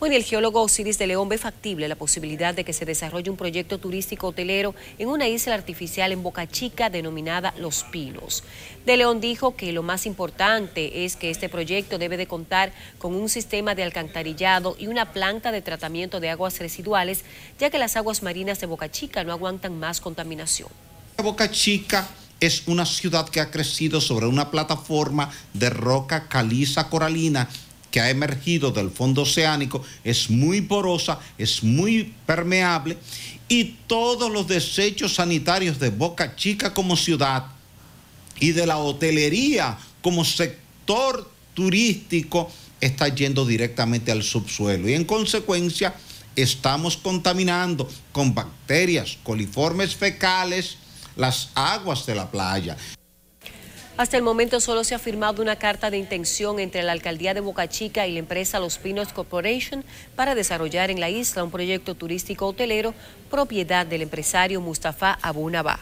Bueno, pues el geólogo Osiris de León ve factible la posibilidad de que se desarrolle un proyecto turístico hotelero en una isla artificial en Boca Chica denominada Los Pinos. De León dijo que lo más importante es que este proyecto debe de contar con un sistema de alcantarillado y una planta de tratamiento de aguas residuales, ya que las aguas marinas de Boca Chica no aguantan más contaminación. Boca Chica es una ciudad que ha crecido sobre una plataforma de roca caliza coralina que ha emergido del fondo oceánico es muy porosa, es muy permeable y todos los desechos sanitarios de Boca Chica como ciudad y de la hotelería como sector turístico está yendo directamente al subsuelo y en consecuencia estamos contaminando con bacterias coliformes fecales las aguas de la playa. Hasta el momento solo se ha firmado una carta de intención entre la alcaldía de Boca Chica y la empresa Los Pinos Corporation para desarrollar en la isla un proyecto turístico hotelero propiedad del empresario Mustafa Abunabá.